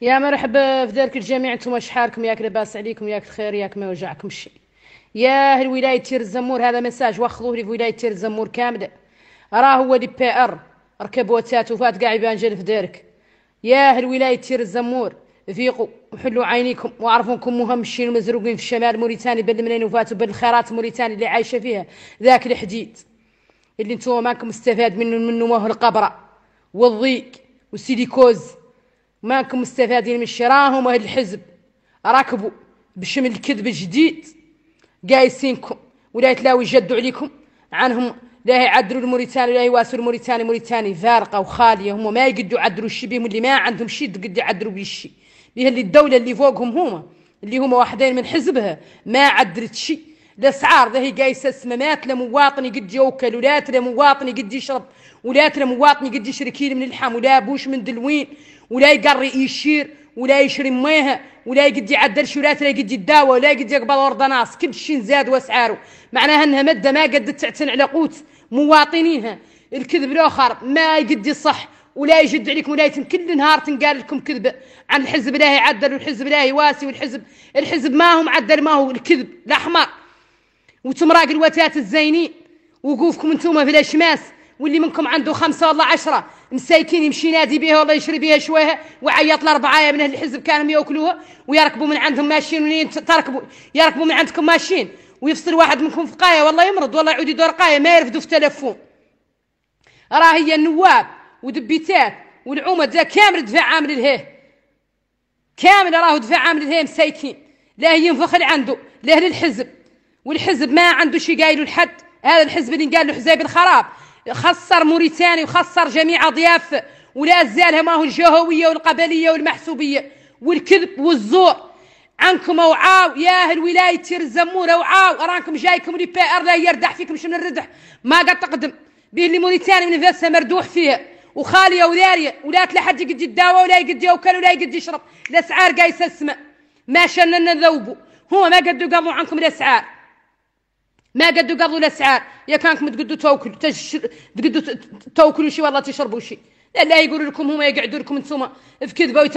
يا مرحبا في دارك الجميع انتم شحالكم ياك لاباس عليكم ياك خير ياك ما يوجعكم شي ياه الولايه تير الزمور هذا مساج واخذوه لي في ولايه تير الزمور كامله راه هو دي بي ار ركب تاتو وفات كاع يبان جل في دارك ياه الولايه تير الزمور فيقوا وحلوا عينيكم وعرفوا انكم مهمشين ومزروقين في الشمال موريتاني بل منين وفاتوا بل الخيرات موريتاني اللي عايشه فيها ذاك الحديد اللي انتم ماكم مستفاد منه منه ما هو القبره والضيق والسيليكوز ماكم مستفادين من شراهم وهذا الحزب راكبوا بشمل الكذب الجديد قايسينكم ولا يتلاوي جدوا عليكم عنهم لا يعدلوا الموريتاني ولا يواسوا الموريتاني موريتاني فارقة وخالية هم ما يقدوا يعدلوا بهم اللي ما عندهم شي قد يعدلوا بالشي بها اللي الدولة اللي فوقهم هما اللي هما واحدين من حزبها ما عدلت شي الاسعار ذا هي قايس السمامات لمواطن قد يوكل ولات لمواطن قد يشرب ولات لمواطن قد يشري كيلو من اللحم ولا بوش من دلوين ولا يقري يشير ولا يشري ميها ولا يقد يعدل شولات ولا يقد يداوى ولا يقد يقبل اوردناس كل شيء زاد واسعاره معناها انها ماده ما قد تعتن على قوت مواطنيها الكذب الاخر ما يقد يصح ولا يجد عليكم ولا يتم كل نهار تنقال لكم كذب عن الحزب لا يعدل والحزب لا يواسي والحزب الحزب ما هو معدل ما هو الكذب الاحمر وتمراق الوتات الزينين وقوفكم انتوما في الاشماس واللي منكم عنده خمسة ولا عشرة مساكين يمشي نادي بها ولا يشري بها شويه وعيط لأربعة من أهل الحزب كانوا ياكلوها ويركبوا من عندهم ماشيين ولين تركبوا يركبوا من عندكم ماشيين ويفصل واحد منكم في قاية والله يمرض والله يعود يدور قاية ما يرفدوا في تلفون راه هي النواب ودبيتات والعومة ذا كامل دفاع عامل لهيه كامل راهو دفاع عامل لهيه مساكين لا ينفخ عنده لا للحزب والحزب ما عنده شي قايلو لحد هذا الحزب اللي قال له حزب الخراب خسر موريتانيا وخسر جميع اضياف ولا زال هو الجهويه والقبليه والمحسوبيه والكذب والزور عنكم اوعاو يا ولايه تير الزمور اوعاو راكم جايكم لي بي ار لا يردح فيكم شنو الردح ما قد تقدم به اللي موريتانيا من فاسه مردوح فيها وخاليه وداريه ولا لا حد يقد يداوى ولا يقد ياكل ولا يقد يشرب الاسعار قايسه السماء ما شننا نذوبوا هو ما قد قاموا عنكم الاسعار ما قدو قضوا الاسعار يا كانكم تقدوا توكلوا تشر... تقدوا توكلوا شي والله تشربوا شي لا لا يقولوا لكم هما يقعدوا لكم انتم في كذبه